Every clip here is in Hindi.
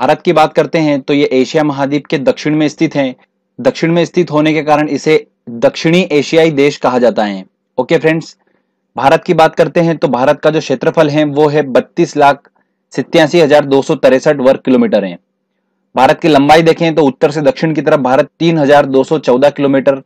भारत की बात करते हैं तो ये एशिया महाद्वीप के दक्षिण में स्थित है दक्षिण में स्थित होने के कारण इसे दक्षिणी एशियाई देश कहा जाता है ओके फ्रेंड्स भारत की बात करते हैं तो भारत का जो क्षेत्रफल है वो है बत्तीस लाख सितयासी हजार दो सौ तिरसठ वर्ग किलोमीटर है भारत की लंबाई देखें तो उत्तर से दक्षिण की तरफ भारत तीन हजार दो सौ चौदह किलोमीटर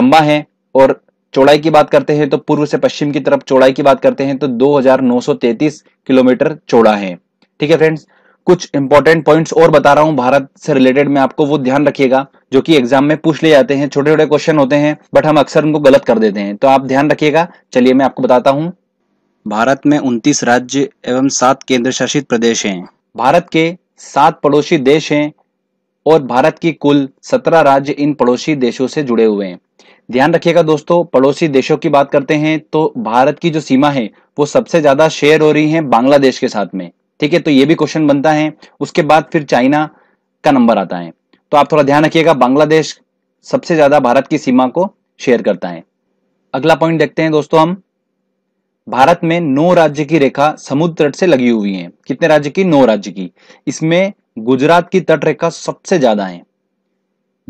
लंबा है और चौड़ाई की बात करते हैं तो पूर्व से पश्चिम की तरफ चौड़ाई की बात करते हैं तो दो हजार नौ सौ तैतीस किलोमीटर चौड़ा है ठीक है फ्रेंड्स कुछ इंपॉर्टेंट पॉइंट्स और बता रहा हूं भारत से रिलेटेड में आपको वो ध्यान रखिएगा जो कि एग्जाम में पूछ ले जाते हैं छोटे छोटे क्वेश्चन होते हैं बट हम अक्सर उनको गलत कर देते हैं तो आप ध्यान रखिएगा चलिए मैं आपको बताता हूँ भारत में उन्तीस राज्य एवं सात केंद्र शासित प्रदेश हैं भारत के सात पड़ोसी देश हैं और भारत की कुल सत्रह राज्य इन पड़ोसी देशों से जुड़े हुए हैं ध्यान रखिएगा दोस्तों पड़ोसी देशों की बात करते हैं तो भारत की जो सीमा है वो सबसे ज्यादा शेयर हो रही है बांग्लादेश के साथ में ठीक है तो ये भी क्वेश्चन बनता है उसके बाद फिर चाइना का नंबर आता है तो आप थोड़ा ध्यान रखिएगा बांग्लादेश सबसे ज्यादा भारत की सीमा को शेयर करता है अगला पॉइंट देखते हैं दोस्तों हम भारत में नौ राज्य की रेखा समुद्र तट से लगी हुई है कितने राज्य की नौ राज्य की इसमें गुजरात की तट रेखा सबसे ज्यादा है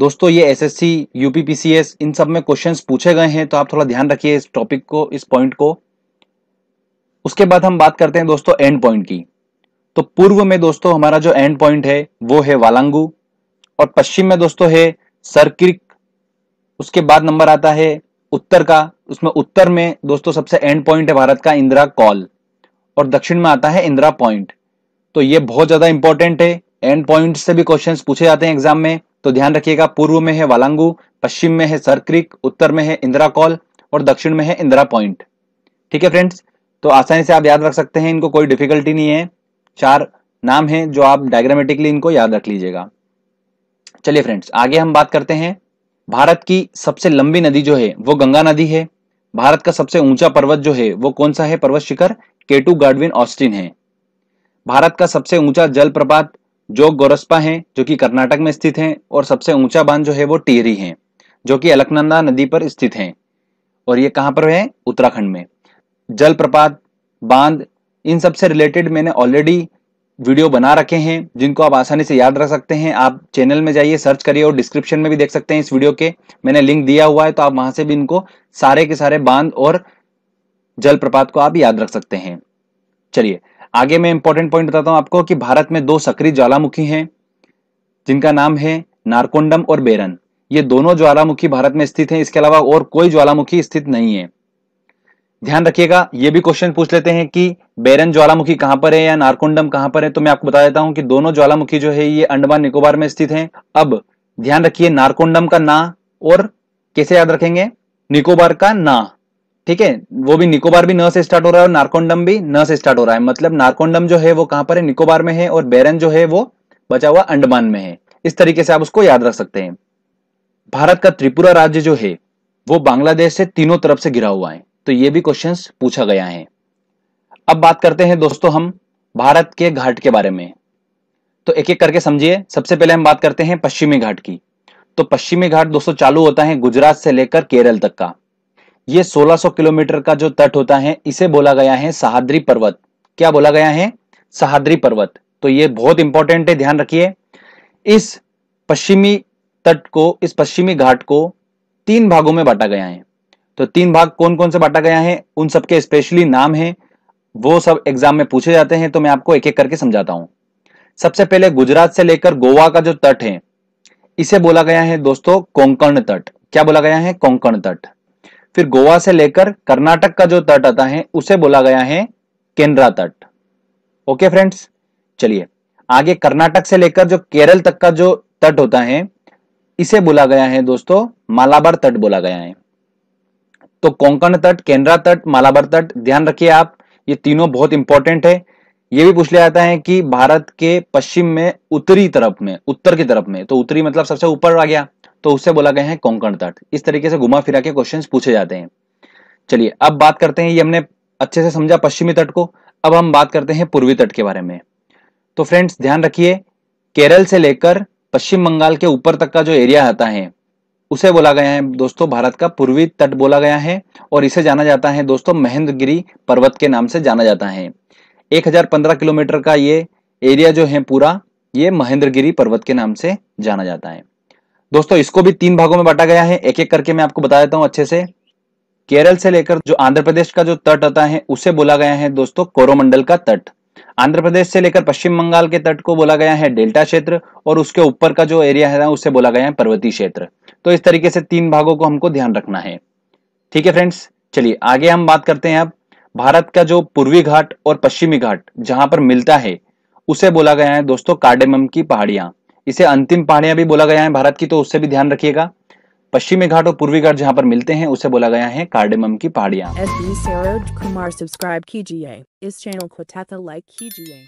दोस्तों ये एसएससी यूपीपीसीएस इन सब में क्वेश्चंस पूछे गए हैं तो आप थोड़ा ध्यान रखिए इस टॉपिक को इस पॉइंट को उसके बाद हम बात करते हैं दोस्तों एंड पॉइंट की तो पूर्व में दोस्तों हमारा जो एंड पॉइंट है वो है वालांगू और पश्चिम में दोस्तों है सरक्रिक उसके बाद नंबर आता है उत्तर का उसमें उत्तर में दोस्तों सबसे एंड पॉइंट है भारत का इंदिरा कॉल और दक्षिण में आता है इंदिरा पॉइंट तो ये बहुत ज्यादा इंपॉर्टेंट है एंड पॉइंट से भी क्वेश्चन पूछे जाते हैं एग्जाम में तो ध्यान रखिएगा पूर्व में है वालांगू पश्चिम में है सरक्रिक उत्तर में है इंदिरा कॉल और दक्षिण में है इंदिरा पॉइंट ठीक है फ्रेंड्स तो आसानी से आप याद रख सकते हैं इनको कोई डिफिकल्टी नहीं है चार नाम हैं जो आप डायग्रामेटिकली इनको याद रख लीजिएगा चलिए फ्रेंड्स आगे हम बात करते हैं भारत की सबसे लंबी नदी जो है वो गंगा नदी है भारत का सबसे ऊंचा पर्वत जो है वो कौन सा है पर्वत शिखर केटू गार्डविन ऑस्टिन है भारत का सबसे ऊंचा जलप्रपात जोग गोरस्पा है जो कि कर्नाटक में स्थित है और सबसे ऊंचा बांध जो है वो टिहरी है जो कि अलकनंदा नदी पर स्थित है और ये कहां पर है उत्तराखंड में जलप्रपात बांध इन सब से रिलेटेड मैंने ऑलरेडी वीडियो बना रखे हैं जिनको आप आसानी से याद रख सकते हैं आप चैनल में जाइए सर्च करिए और डिस्क्रिप्शन में भी देख सकते हैं इस वीडियो के मैंने लिंक दिया हुआ है तो आप वहां से भी इनको सारे के सारे बांध और जलप्रपात को आप याद रख सकते हैं चलिए आगे मैं इंपॉर्टेंट पॉइंट बताता हूं आपको कि भारत में दो सक्रिय ज्वालामुखी हैं जिनका नाम है नारकोंडम और बेरन ये दोनों ज्वालामुखी भारत में स्थित हैं इसके अलावा और कोई ज्वालामुखी स्थित नहीं है ध्यान रखिएगा ये भी क्वेश्चन पूछ लेते हैं कि बेरन ज्वालामुखी कहां पर है या नारकुंडम कहां पर है तो मैं आपको बता देता हूं कि दोनों ज्वालामुखी जो है ये अंडमान निकोबार में स्थित हैं अब ध्यान रखिए नारकुंडम का ना और कैसे याद रखेंगे निकोबार का ना ठीक है वो भी निकोबार भी न से स्टार्ट हो रहा है और नारकोंडम भी न से स्टार्ट हो रहा है मतलब नारकोंडम जो है वो कहां पर है निकोबार में है और बेरन जो है वो बचा हुआ अंडमान में है इस तरीके से आप उसको याद रख सकते हैं भारत का त्रिपुरा राज्य जो है वो बांग्लादेश से तीनों तरफ से घिरा हुआ है तो ये भी क्वेश्चन पूछा गया है अब बात करते हैं दोस्तों हम भारत के घाट के बारे में तो एक एक करके समझिए सबसे पहले हम बात करते हैं पश्चिमी घाट की तो पश्चिमी घाट दोस्तों चालू होता है गुजरात से लेकर केरल तक का यह 1600 किलोमीटर का जो तट होता है इसे बोला गया है सहाद्री पर्वत क्या बोला गया है सहाद्री पर्वत तो यह बहुत इंपॉर्टेंट है ध्यान रखिए इस पश्चिमी तट को इस पश्चिमी घाट को तीन भागों में बांटा गया है तो तीन भाग कौन कौन से बांटा गया है उन सबके स्पेशली नाम है वो सब एग्जाम में पूछे जाते हैं तो मैं आपको एक एक करके समझाता हूं सबसे पहले गुजरात से लेकर गोवा का जो तट है इसे बोला गया है दोस्तों कोंकण तट क्या बोला गया है कोंकण तट फिर गोवा से लेकर कर्नाटक का जो तट आता है उसे बोला गया है केनरा तट ओके फ्रेंड्स चलिए आगे कर्नाटक से लेकर जो केरल तक का जो तट होता है इसे बोला गया है दोस्तों मालाबार तट बोला गया है तो कोंकण तट केनरा तट मालाबार तट ध्यान रखिए आप ये तीनों बहुत इंपॉर्टेंट है ये भी पूछ लिया जाता है कि भारत के पश्चिम में उत्तरी तरफ में उत्तर की तरफ में तो उत्तरी मतलब सबसे ऊपर आ गया तो उससे बोला गया है कोंकण तट इस तरीके से घुमा फिरा के क्वेश्चन पूछे जाते हैं चलिए अब बात करते हैं ये हमने अच्छे से समझा पश्चिमी तट को अब हम बात करते हैं पूर्वी तट के बारे में तो फ्रेंड्स ध्यान रखिए केरल से लेकर पश्चिम बंगाल के ऊपर तक का जो एरिया आता है उसे बोला गया है दोस्तों भारत का पूर्वी तट बोला गया है और इसे जाना जाता है दोस्तों महेंद्रगिरी पर्वत के नाम से जाना जाता है 1015 किलोमीटर का ये एरिया जो है पूरा ये महेंद्रगिरी पर्वत के नाम से जाना जाता है दोस्तों इसको भी तीन भागों में बांटा गया है एक एक करके मैं आपको बता देता हूं अच्छे से केरल से लेकर जो आंध्र प्रदेश का जो तट आता है उसे बोला गया है दोस्तों कोरोमंडल का तट आंध्र प्रदेश से लेकर पश्चिम बंगाल के तट को बोला गया है डेल्टा क्षेत्र और उसके ऊपर का जो एरिया है ना उसे बोला गया है पर्वतीय क्षेत्र तो इस तरीके से तीन भागों को हमको ध्यान रखना है ठीक है फ्रेंड्स चलिए आगे हम बात करते हैं अब भारत का जो पूर्वी घाट और पश्चिमी घाट जहां पर मिलता है उसे बोला गया है दोस्तों कार्डेमम की पहाड़ियां इसे अंतिम पहाड़ियां भी बोला गया है भारत की तो उससे भी ध्यान रखिएगा पश्चिमी घाट और पूर्वी घाट जहाँ पर मिलते हैं उसे बोला गया है कार्डेमम की पहाड़ियाँ कुमार सब्सक्राइब कीजिए इस चैनल को लाइक कीजिए